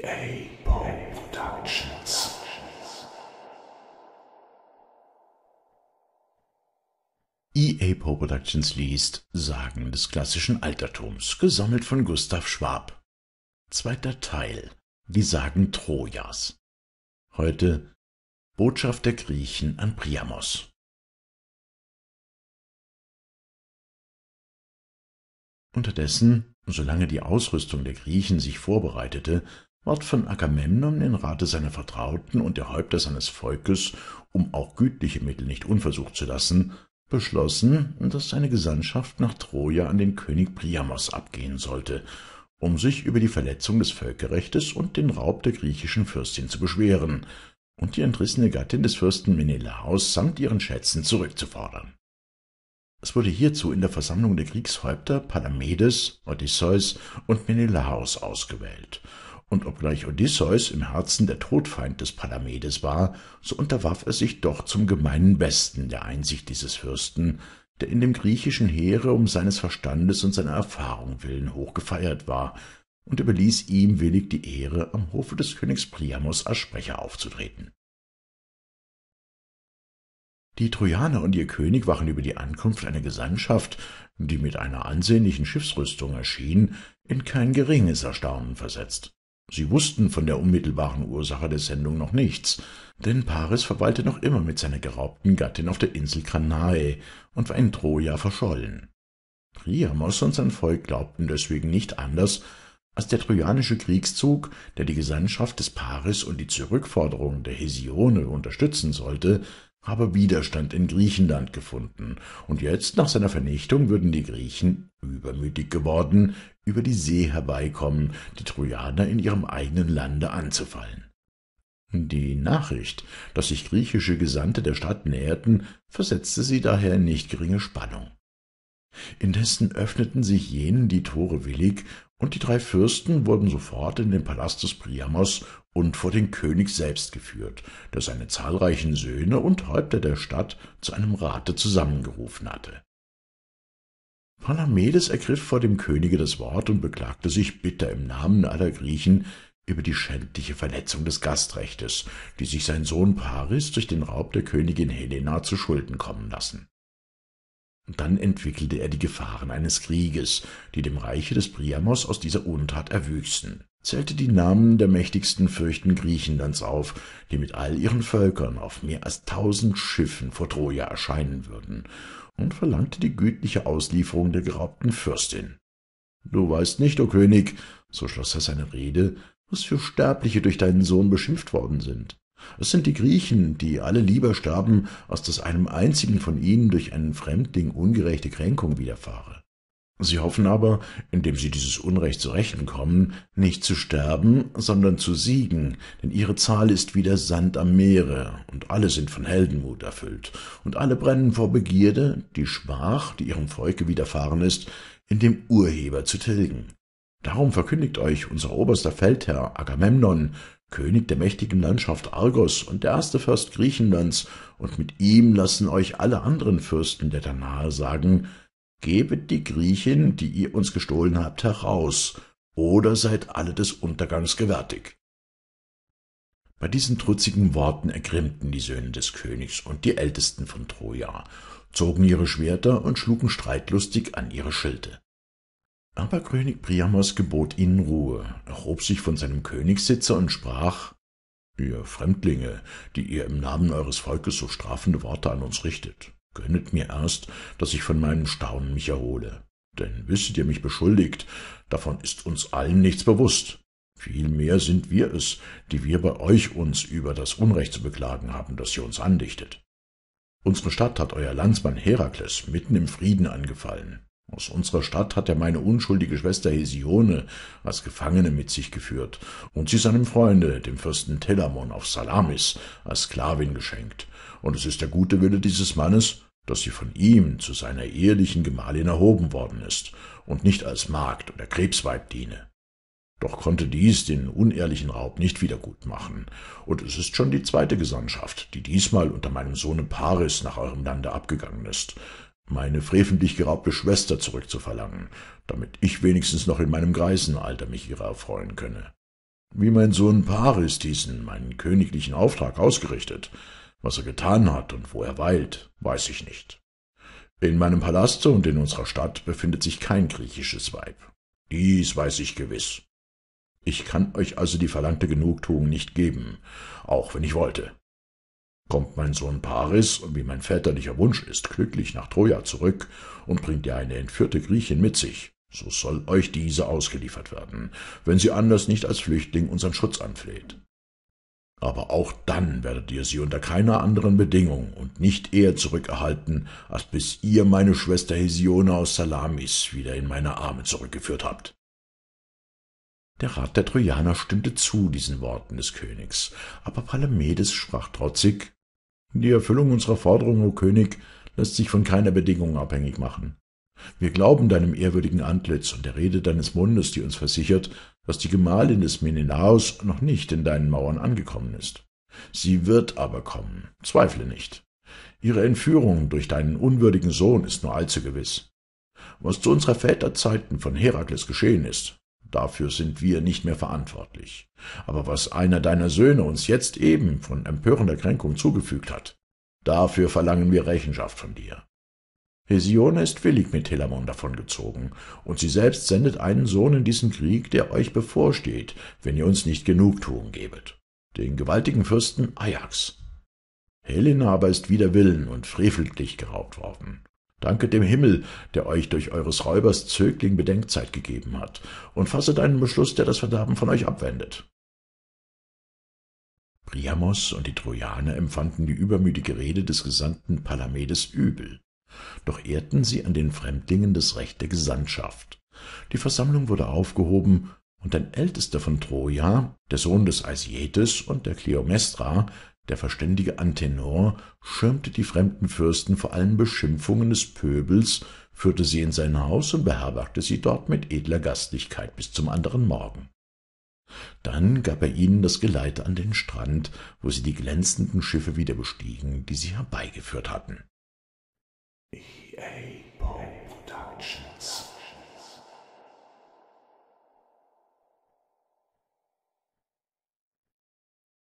GA Productions. EA Pro Productions liest Sagen des klassischen Altertums, gesammelt von Gustav Schwab. Zweiter Teil Die Sagen Trojas. Heute Botschaft der Griechen an Priamos. Unterdessen, solange die Ausrüstung der Griechen sich vorbereitete, ward von Agamemnon im Rate seiner Vertrauten und der Häupter seines Volkes, um auch gütliche Mittel nicht unversucht zu lassen, beschlossen, dass seine Gesandtschaft nach Troja an den König Priamos abgehen sollte, um sich über die Verletzung des Völkerrechtes und den Raub der griechischen Fürstin zu beschweren und die entrissene Gattin des Fürsten Menelaos samt ihren Schätzen zurückzufordern. Es wurde hierzu in der Versammlung der Kriegshäupter Palamedes, Odysseus und Menelaos ausgewählt und obgleich Odysseus im Herzen der Todfeind des Palamedes war, so unterwarf er sich doch zum gemeinen Besten der Einsicht dieses Fürsten, der in dem griechischen Heere um seines Verstandes und seiner Erfahrung willen hoch gefeiert war, und überließ ihm willig die Ehre, am Hofe des Königs Priamos als Sprecher aufzutreten. Die Trojaner und ihr König waren über die Ankunft einer Gesandtschaft, die mit einer ansehnlichen Schiffsrüstung erschien, in kein geringes Erstaunen versetzt. Sie wussten von der unmittelbaren Ursache der Sendung noch nichts, denn Paris verweilte noch immer mit seiner geraubten Gattin auf der Insel Kranae und war in Troja verschollen. Priamos und sein Volk glaubten deswegen nicht anders, als der trojanische Kriegszug, der die Gesandtschaft des Paris und die Zurückforderung der Hesione unterstützen sollte, habe Widerstand in Griechenland gefunden, und jetzt, nach seiner Vernichtung, würden die Griechen, übermütig geworden, über die See herbeikommen, die Trojaner in ihrem eigenen Lande anzufallen. Die Nachricht, dass sich griechische Gesandte der Stadt näherten, versetzte sie daher in nicht geringe Spannung. Indessen öffneten sich jenen die Tore willig und die drei Fürsten wurden sofort in den Palast des Priamos und vor den König selbst geführt, der seine zahlreichen Söhne und Häupter der Stadt zu einem Rate zusammengerufen hatte. Palamedes ergriff vor dem Könige das Wort und beklagte sich bitter im Namen aller Griechen über die schändliche Verletzung des Gastrechtes, die sich sein Sohn Paris durch den Raub der Königin Helena zu Schulden kommen lassen. Und dann entwickelte er die Gefahren eines Krieges, die dem Reiche des Priamos aus dieser Untat erwüchsten, zählte die Namen der mächtigsten Fürchten Griechenlands auf, die mit all ihren Völkern auf mehr als tausend Schiffen vor Troja erscheinen würden, und verlangte die gütliche Auslieferung der geraubten Fürstin. Du weißt nicht, o König, so schloss er seine Rede, was für Sterbliche durch deinen Sohn beschimpft worden sind. Es sind die Griechen, die alle lieber sterben, als dass einem einzigen von ihnen durch einen Fremdling ungerechte Kränkung widerfahre. Sie hoffen aber, indem sie dieses Unrecht zu Rechten kommen, nicht zu sterben, sondern zu siegen, denn ihre Zahl ist wie der Sand am Meere, und alle sind von Heldenmut erfüllt, und alle brennen vor Begierde, die Schmach, die ihrem Volke widerfahren ist, in dem Urheber zu tilgen. Darum verkündigt euch unser oberster Feldherr Agamemnon, König der mächtigen Landschaft Argos und der erste Fürst Griechenlands, und mit ihm lassen euch alle anderen Fürsten der Danae sagen, Gebet die Griechen, die ihr uns gestohlen habt, heraus, oder seid alle des Untergangs gewärtig. Bei diesen trutzigen Worten ergrimmten die Söhne des Königs und die Ältesten von Troja, zogen ihre Schwerter und schlugen streitlustig an ihre Schilde. Aber König Priamos gebot ihnen Ruhe, erhob sich von seinem Königssitze und sprach Ihr Fremdlinge, die ihr im Namen eures Volkes so strafende Worte an uns richtet, gönnet mir erst, dass ich von meinem Staunen mich erhole. Denn wisset ihr mich beschuldigt, davon ist uns allen nichts bewusst. Vielmehr sind wir es, die wir bei euch uns über das Unrecht zu beklagen haben, das ihr uns andichtet. Unsere Stadt hat euer Landsmann Herakles mitten im Frieden angefallen. Aus unserer Stadt hat er meine unschuldige Schwester Hesione als Gefangene mit sich geführt und sie seinem Freunde, dem Fürsten Telamon auf Salamis, als Sklavin geschenkt. Und es ist der gute Wille dieses Mannes, dass sie von ihm zu seiner ehelichen Gemahlin erhoben worden ist und nicht als Magd oder Krebsweib diene. Doch konnte dies den unehrlichen Raub nicht wiedergutmachen, und es ist schon die zweite Gesandtschaft, die diesmal unter meinem Sohne Paris nach eurem Lande abgegangen ist meine freventlich geraubte Schwester zurückzuverlangen, damit ich wenigstens noch in meinem Greisenalter mich ihrer erfreuen könne. Wie mein Sohn Paris diesen, meinen königlichen Auftrag ausgerichtet, was er getan hat und wo er weilt, weiß ich nicht. In meinem Palaste und in unserer Stadt befindet sich kein griechisches Weib. Dies weiß ich gewiss. Ich kann euch also die verlangte Genugtuung nicht geben, auch wenn ich wollte kommt mein Sohn Paris, wie mein väterlicher Wunsch ist, glücklich nach Troja zurück und bringt ihr eine entführte Griechin mit sich. So soll euch diese ausgeliefert werden, wenn sie anders nicht als Flüchtling unseren Schutz anfleht. Aber auch dann werdet ihr sie unter keiner anderen Bedingung und nicht eher zurückerhalten, als bis ihr meine Schwester Hesione aus Salamis wieder in meine Arme zurückgeführt habt. Der Rat der Trojaner stimmte zu diesen Worten des Königs, aber Palamedes sprach trotzig, die Erfüllung unserer Forderung, o König, lässt sich von keiner Bedingung abhängig machen. Wir glauben deinem ehrwürdigen Antlitz und der Rede deines Mundes, die uns versichert, dass die Gemahlin des Menelaos noch nicht in deinen Mauern angekommen ist. Sie wird aber kommen, zweifle nicht. Ihre Entführung durch deinen unwürdigen Sohn ist nur allzu gewiss. Was zu unserer Väterzeiten von Herakles geschehen ist, Dafür sind wir nicht mehr verantwortlich. Aber was einer deiner Söhne uns jetzt eben von empörender Kränkung zugefügt hat, dafür verlangen wir Rechenschaft von dir. Hesione ist willig mit Telamon davongezogen, und sie selbst sendet einen Sohn in diesen Krieg, der euch bevorsteht, wenn ihr uns nicht Genugtuung gebet, den gewaltigen Fürsten Ajax. Helena aber ist wider Willen und frevelt dich geraubt worden. Danket dem Himmel, der euch durch eures Räubers Zögling Bedenkzeit gegeben hat, und fasset einen Beschluss, der das Verderben von euch abwendet. Priamos und die Trojaner empfanden die übermütige Rede des Gesandten Palamedes übel, doch ehrten sie an den Fremdlingen das Recht der Gesandtschaft. Die Versammlung wurde aufgehoben, und ein Ältester von Troja, der Sohn des Aisietes und der Kleomestra, der verständige Antenor schirmte die fremden Fürsten vor allen Beschimpfungen des Pöbels, führte sie in sein Haus und beherbergte sie dort mit edler Gastlichkeit bis zum anderen Morgen. Dann gab er ihnen das Geleit an den Strand, wo sie die glänzenden Schiffe wieder bestiegen, die sie herbeigeführt hatten.